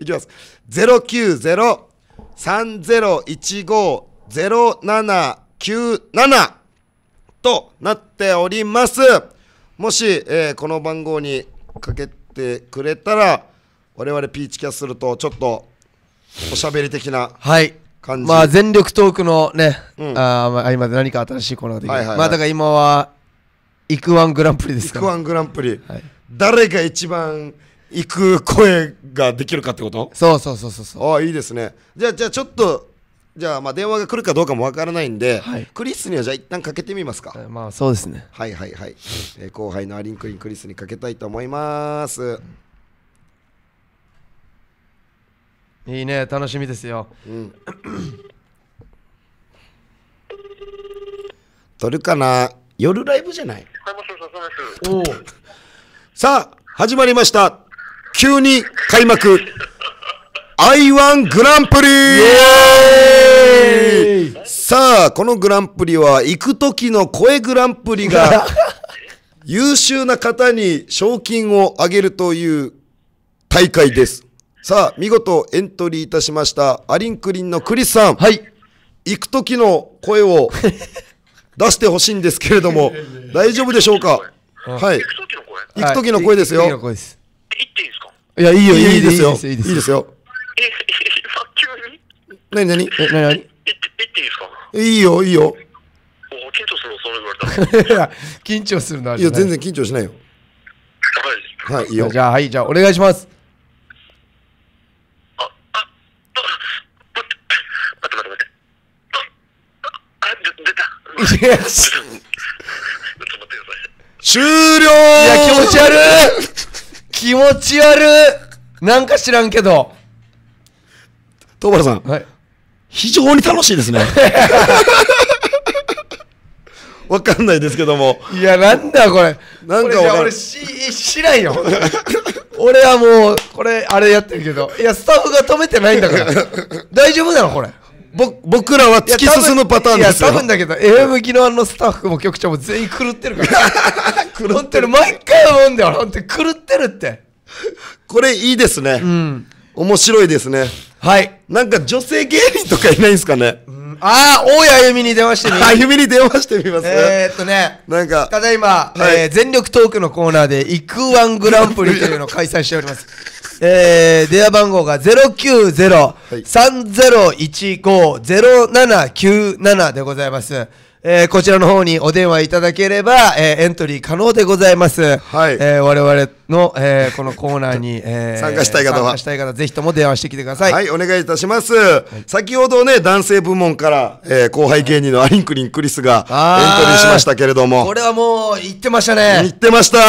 いきます090-3015-0797となっておりますもし、えーこの番号にかけてくれたら我々ピーチキャッスルとちょっとおしゃべり的なはい感じ、まあ、全力トークのね、うん、あまあ今で何か新しいコーナーできる、はいはいはい、まあだから今はイクワングランプリですかイクワングランプリ、はい、誰が一番行く声ができるかってことそうそうそうそうそうああいいですねじゃあじゃあちょっとじゃあまあ電話が来るかどうかもわからないんで、はい、クリスにはじゃあ一旦かけてみますか、えー、まあそうですねはいはいはい、えー、後輩のアリンクリンクリスにかけたいと思います、うんいいね楽しみですよ、うん、撮るかな夜ライブじゃないおさあ始まりました急に開幕 I1 グランプリさあこのグランプリは行く時の声グランプリが 優秀な方に賞金をあげるという大会ですさあ、見事エントリーいたしました、アリンクリンのクリスさん。はい。行く時の声を 出してほしいんですけれども、大丈夫でしょうかはい。行く時の声行く時の声ですよ。行っていいですかいや、いいよ、いいですよ。いいですよ。え、急に何何え、何何行っていいですかいいよ、いいよ。緊張するのそれ言われたら。緊張するのあれいや、全然緊張しないよ。はい。はい、いいよ。じゃあ、はい、じゃあ、お願いします。終了いや、気持ち悪い 気持ち悪いなんか知らんけど。東原さん、はい、非常に楽しいですね。わかんないですけども。いや、なんだこれ。なんか俺し、しないよ。俺はもう、これ、あれやってるけど。いや、スタッフが止めてないんだから。大丈夫だろ、これ。僕らは突き進むパターンですよいや多分だけど AM 技能のスタッフも局長も全員狂ってるから 狂ってる毎回思うんだよ本当に狂ってるってこれいいですね、うん、面白いですねはいなんか女性芸人とかいないんですかね、ああ大谷あゆみに電話してみあゆ みに電話してみますねえっとねなんかただいま、はい、えー、全力トークのコーナーで「イクワングランプリ」というのを開催しておりますえー、電話番号が090-3015-0797でございます。えー、こちらの方にお電話いただければ、えー、エントリー可能でございます。はい。えー、我々の、えー、このコーナーに、えー、参加したい方は。参加したい方、ぜひとも電話してきてください。はい、お願いいたします。はい、先ほどね、男性部門から、えー、後輩芸人のアリンクリンクリスがエントリーしましたけれども。これはもう、言ってましたね。言ってました。うん。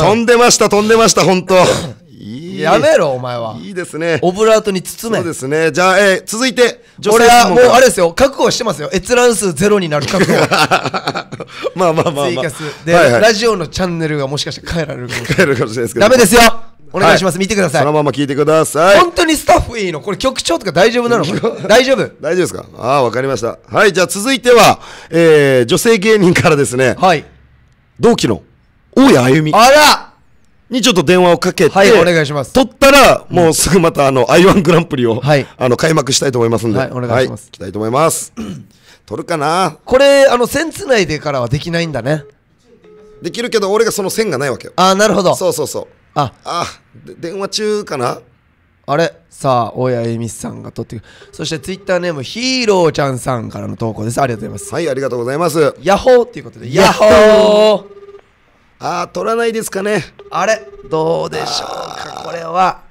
飛んでました、飛んでました、本当 いいやめろ、お前は。いいですね。オブラートに包め。そうですね。じゃあ、えー、続いて、俺はもうあれですよ、覚悟してますよ。閲覧数ゼロになる覚悟。まあまあまあ、まあ、ツイで、はいはい、ラジオのチャンネルがもしかして変えられるかもしれない。変えるかもしれないですけど。ダメですよお願いします、はい、見てください。そのまま聞いてください。本当にスタッフいいのこれ局長とか大丈夫なの大丈夫大丈夫ですかああ、わかりました。はい、じゃあ続いては、えー、女性芸人からですね。はい。同期の、大谷あゆみ。あらにちょっと電話をかけて、はい、お願いします。取ったら、もうすぐまた、あの、I1 グランプリを、はい、あの、開幕したいと思いますんで、はい、お願いします。はい、きたいと思います。取るかなこれ、あの、線つないでからはできないんだね。できるけど、俺がその線がないわけよ。あなるほど。そうそうそう。あ、あ、電話中かなあれさあ、大谷恵美さんが撮ってそしてツイッターネーム、ヒーローちゃんさんからの投稿です。ありがとうございます。はい、ありがとうございます。ヤッホーっていうことで、ヤッホーあー、取らないですかね。あれどうでしょうかこれは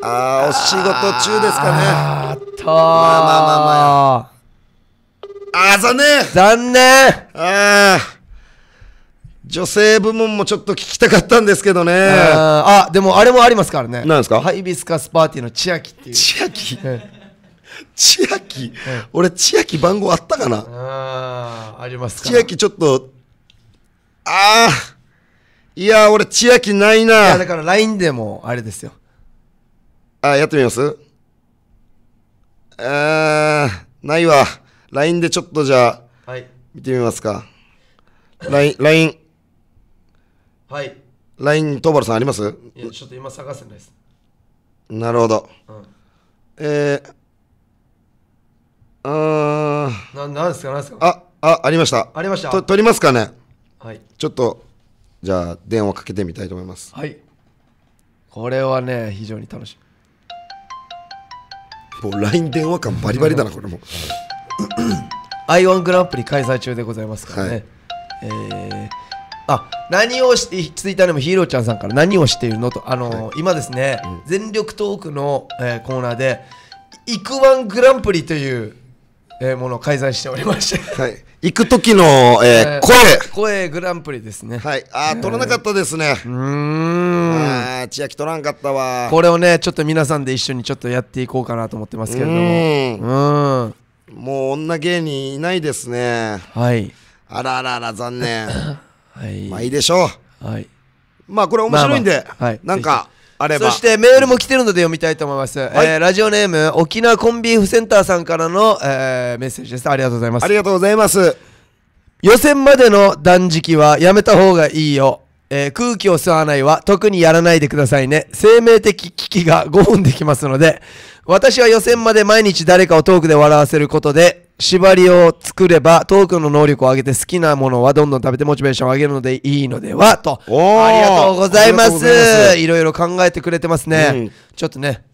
ああお仕事中ですかねあっとまあまあまあまああ残念残念ああ女性部門もちょっと聞きたかったんですけどねああでもあれもありますからねなんですかハイビスカスパーティーの千秋っていう千秋千秋、俺千秋番号あったかなあありますか千秋ちょっとああいや俺千秋ないないやだから LINE でもあれですよあやってみますえーないわ LINE でちょっとじゃあ、はい、見てみますか LINE LINE はい LINE 東原さんありますいやちょっと今探せないですなるほど、うん、えーあーななんですかなんですかああありましたありましたと取りますかねはいちょっとじゃあ電話かけてみたいと思いますはいこれはね非常に楽しいもう LINE 電話感バリバリだなこれも i1 グランプリ開催中でございますからね、はい、えー、あ何をしてツイッターでもヒーローちゃんさんから何をしているのとあのーはい、今ですね、うん、全力トークの、えー、コーナーでイクワングランプリという、えー、ものを開催しておりまして、はい、行く時の、えー、声、声グランプリですね。はい。あ取らなかったですね。うーん。ああ、千秋取らんかったわ。これをね、ちょっと皆さんで一緒にちょっとやっていこうかなと思ってますけれどうも。うん。もう女芸人いないですね。はい。あらあらあら、残念。はい。まあいいでしょう。はい。まあこれ面白いんで、まあまあはいなんか、あればそしてメールも来てるので読みたいと思います、はい、えー、ラジオネーム沖縄コンビーフセンターさんからの、えー、メッセージですありがとうございますありがとうございます予選までの断食はやめた方がいいよえー、空気を吸わないは特にやらないでくださいね。生命的危機が5分できますので、私は予選まで毎日誰かをトークで笑わせることで、縛りを作ればトークの能力を上げて好きなものはどんどん食べてモチベーションを上げるのでいいのではとありがとうございますいろいろ考えてくれてますね、うん、ちょっとね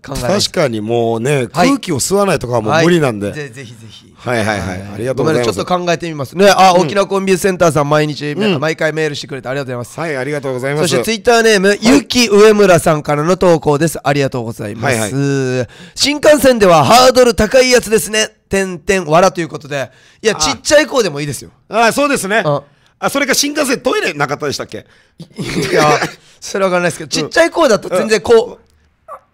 確かにもうね、空気を吸わないとかはもう無理なんで、はい、ぜひぜひはいはいはい、ありがとうございますちょっと考えてみますねあ、うん、沖縄コンビニセンターさん毎日、うん、毎回メールしてくれてありがとうございますはいありがとうございますそしてツイッターネーム、はい、ゆき上村さんからの投稿ですありがとうございます、はいはい、新幹線ではハードル高いやつですね点々わらということでいやちっちゃい子でもいいですよあそうですねあそれか新幹線トイレなかったでしたっけいやそれは分からないですけど、ちっちゃい子だと全然こう、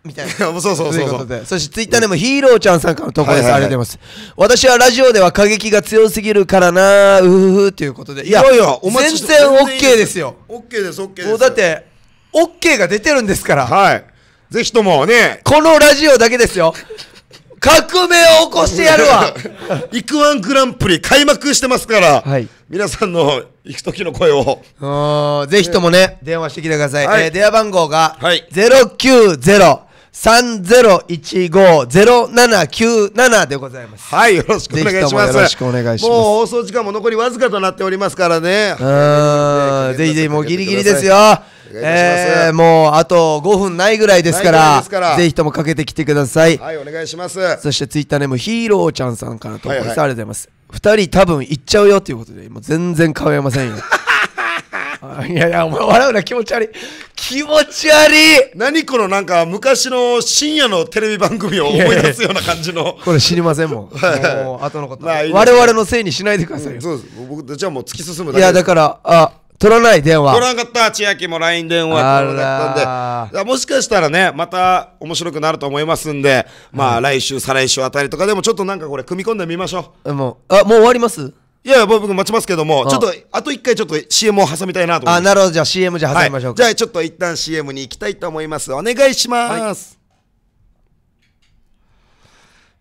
みたいな。そうそうそうそうそうそしてツイッターでもヒーローちゃんさんからの投稿です、れてありがとうございます。私はラジオでは過激が強すぎるからなうふふということで。いやいやお待ちして全然 OK ですよ。オッケーですオッケーですもうだって、OK が出てるんですから。はいぜひともねこのラジオだけですよ。革命を起こしてやるわ イクワングランプリ開幕してますから、はい皆さんの行く時の声をうんぜひともね、電話してきてください。はいえー電話番号が、はい090 3015-0797でございます。はい、よろしくお願いします。よろしくお願いします。もう放送時間も残りわずかとなっておりますからね。うん、ぜひぜひもうギリギリですよ。えー、もうあと5分ないぐらいですから、ぜひともかけてきてください。はい、お願いします。そしてツイッターネームヒーローちゃんさんからと思いまありがとうございます。2人多分行っちゃうよということで、もう全然構いませんよ。いやいや、お前笑うな、気持ち悪い。気持ち悪い何このなんか昔の深夜のテレビ番組を思い出すような感じの。これ知りませんもん。はい、もう後のこと、まあいい我々のせいにしないでくださいよ。そうです。僕、じゃあもう突き進むだけいや、だから、あ、取らない電話。取らなかった千秋も LINE 電話取らなかったんでもしかしたらねまた面白くなると思いますんでまあ来週再来週あたりとかでもちょっとなんかこれ組み込んでみましょもう、あ、もう終わりますいや、僕待ちますけども、ちょっと、あと一回ちょっと CM を挟みたいなと思あ、なるほど。じゃあ CM じゃ挟みましょうか。はい、じゃあちょっと一旦 CM に行きたいと思います。お願いします。はい、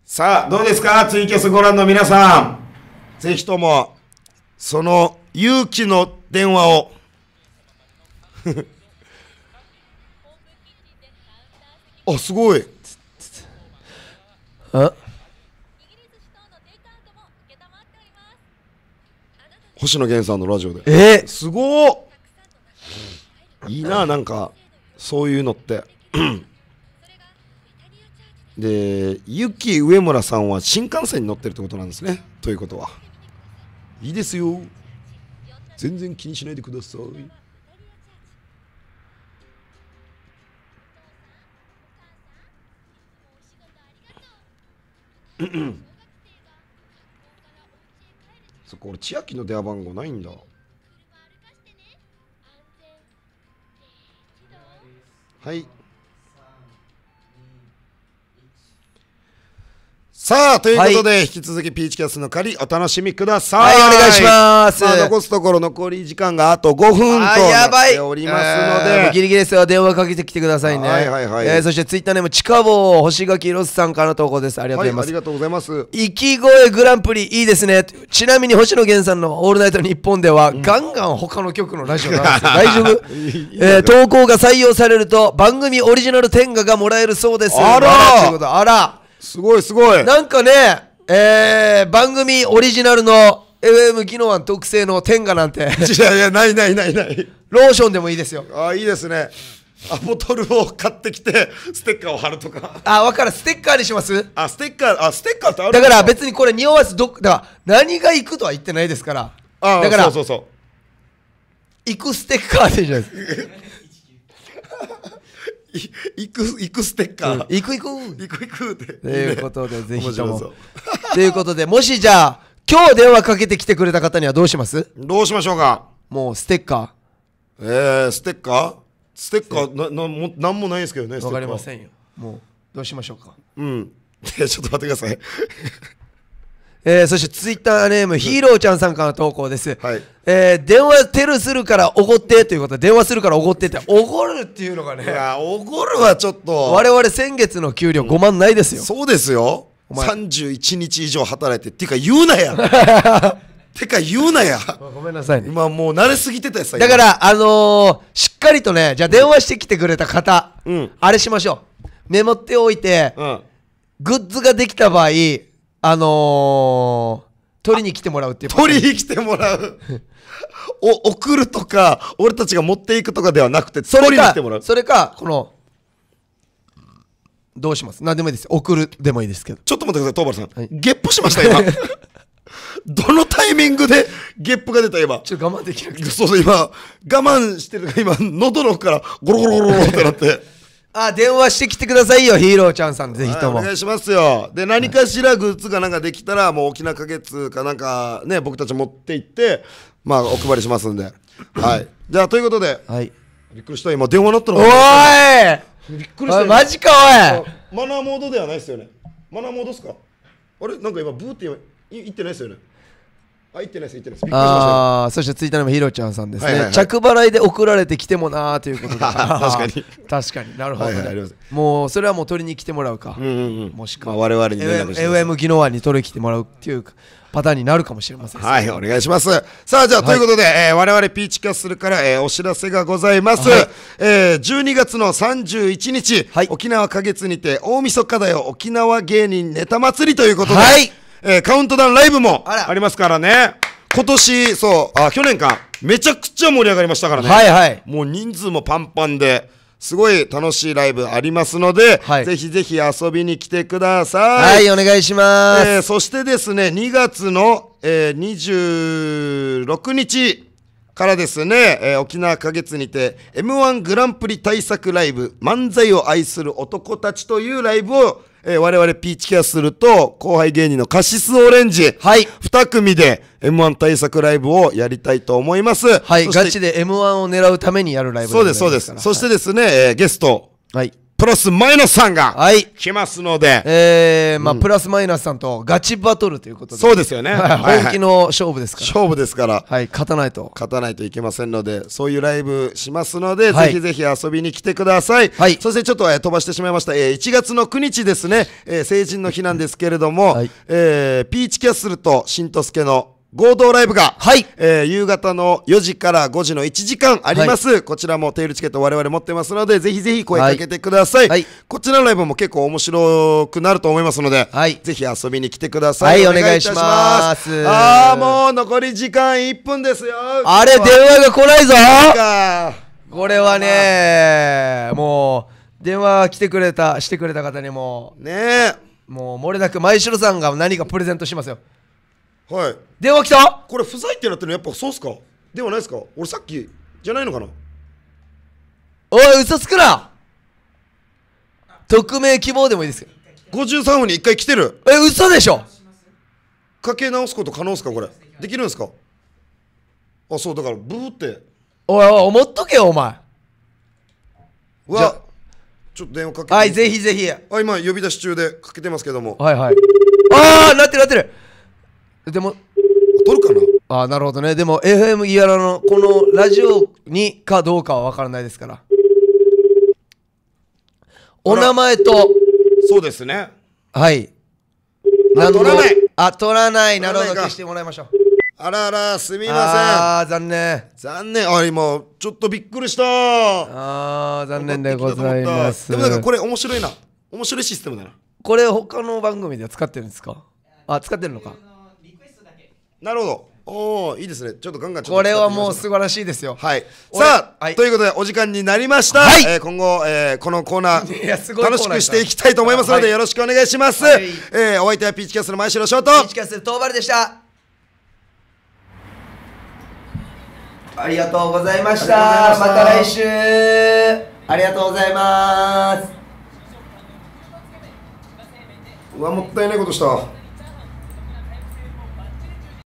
さあ、どうですかツイキャスご覧の皆さん。ぜひとも、その勇気の電話を。あ、すごい。あ星野源さんのラジオでえすごいいななんかそういうのって でユキ上村さんは新幹線に乗ってるってことなんですねということはいいですよ全然気にしないでくださいうんうんそこ俺千秋の電話番号ないんだはいさあ、ということで、はい、引き続きピーチキャスのり、お楽しみください。はい、お願いします。まあ、残すところ残り時間があと5分となっておりますので。ギリギリですよ。電話かけてきてくださいね。はいはいはい。えー、そしてツイッターネーム、ちかぼう、星垣ロスさんからの投稿です。ありがとうございます。はい、ありがとうございます。生き声グランプリいいですね。ちなみに星野源さんのオールナイトニッポンでは、うん、ガンガン他の局のラジオなんです 大丈夫えー、投稿が採用されると、番組オリジナル天下がもらえるそうです。あらあらすごいすごいなんかね、えー、番組オリジナルの FM ノ能案特製の天下なんて いやいやないないないないローションでもいいですよあいいですねあボトルを買ってきてステッカーを貼るとかあ分かるステッカーにしますあステッカーあステッカーってあるだから別にこれ匂わすどだから何が行くとは言ってないですからあだからそうそうそう行くステッカーでいいじゃないですか 行く行くステッカー、行く行く行く行くって。ということで、ぜひとも。ということで、もしじゃあ、今日電話かけてきてくれた方にはどうしますどうしましょうかもうステッカー。えー、ステッカーステッカーななも、なんもないですけどね、わかりませんよ。もう、どうしましょうか。うん。ちょっと待ってください。えー、そしてツイッターネーム、ヒーローちゃんさんからの投稿です。はい、えー、電話テルするからおごってということで、電話するからおごってって、おごるっていうのがね。いや、おごるはちょっと。我々先月の給料5万ないですよ。うん、そうですよ。31日以上働いて、っていうか言うなや。てか言うなや。ごめんなさいね。今もう慣れすぎてたやつだから、あのー、しっかりとね、じゃあ電話してきてくれた方、うん、あれしましょう。メモっておいて、うん、グッズができた場合、あのー、取りに来てもらうっていう取りに来てもらうお送るとか俺たちが持っていくとかではなくてそれかそれかこのどうします何でもいいです送るでもいいですけどちょっと待ってください東原さん、はい、ゲップしました今 どのタイミングでゲップが出た今ちょっと我慢できなくてそうそう今我慢してるが今喉の奥からゴロゴロゴロゴロってなってあ電話してきてくださいよヒーローちゃんさんぜひとも、はい、お願いしますよで何かしらグッズがなんかできたら、もう沖縄か月かなんかね僕たち持って行ってまあお配りしますんではいじゃあということで、はい、びっくりした今電話なったのおいびっくりしたマジかおいマナーモードではないですよねマナーモードっすかあれなんか今ブーって言ってないですよねあ、行ってないです、行ってないです。ああ、そしてついッのもヒロちゃんさんですね、はいはいはい着払いで送られてきてもなーということで 確かに 確かになるほど、ねはいはいもうそれはもう取りに来てもらうか、うんうんうん。もしくまは、あ、我々に連絡してくださ AM 技能案に取りに来てもらうっていうか。パターンになるかもしれません、はい、お願いします。さあ、じゃあ、ということで、えー我々ピーチキャッスルから、えーお知らせがございます。はいえー12月の31日、はい沖縄花月にて、大晦日だよ沖縄芸人ネタ祭りということで、はいえー、カウントダウンライブもありますからね。今年、そう、あ、去年か、めちゃくちゃ盛り上がりましたからね。はいはい。もう人数もパンパンで、すごい楽しいライブありますので、はい、ぜひぜひ遊びに来てください。はい、お願いします。えー、そしてですね、2月の、えー、26日からですね、えー、沖縄花月にて、M1 グランプリ対策ライブ、漫才を愛する男たちというライブをえー、我々ピーチキャスすると、後輩芸人のカシスオレンジ。はい。二組で M1 対策ライブをやりたいと思います。はい。ガチで M1 を狙うためにやるライブそうです、そうです。そしてですね、えー、ゲスト。はい。プラスマイナスさんが来ますので、はい、えー、まあ、うん、プラスマイナスさんとガチバトルということでそうですよね、本気の勝負ですから、勝負ですから、はい、勝たないと勝たないといけませんのでそういうライブしますので、はい、ぜひぜひ遊びに来てください、はい、そしてちょっと、えー、飛ばしてしまいました、えー、1月の9日ですね、えー、成人の日なんですけれども、はい、えー、ピーチキャッスルとしんとすけの合同ライブが、はい、えー、夕方の4時から5時の1時間あります、はい、こちらもテールチケット我々持ってますのでぜひぜひ声かけてください、はい、こちらのライブも結構面白くなると思いますので、はい、ぜひ遊びに来てください、お願いしますああもう残り時間1分ですよあれ電話が来ないぞこれはねもう電話来てくれたしてくれた方にもねもうもれなく前城さんが何かプレゼントしますよはい電話来たこれ不在ってなってるのやっぱそうっすかではないっすか俺さっきじゃないのかなおい嘘つくな匿名希望でもいいですよ53分に1回来てるえ嘘でしょかけ直すこと可能っすかこれできるんすかあそうだからブーっておいおい思っとけよお前うわちょっと電話かけてはいぜひぜひあ今呼び出し中でかけてますけどもはいはいああなってるなってるでも取るかなあなるほどねでも FM イヤラのこのラジオにかどうかは分からないですからお名前とそうですねはいあ取らないあ取らないなるほど消してもらいましょうあらあらすみませんああ残念残念あ今ちょっとびっくりしたああ残念でございますでもなんかこれ面白いな面白いシステムだなこれ他の番組では使ってるんですかあ使ってるのかなるほどおおいいですねちょっとガンガンこれはもう素晴らしいですよはいさあ、はい、ということでお時間になりました、はい、えー、今後、えー、このコーナー 楽しくしていきたいと思いますので、はい、よろしくお願いします、はい、えー、お相手はピーチキャスの前城翔とピーチキャストーバルでしたありがとうございましたまた来週ありがとうございますうわもったいないことした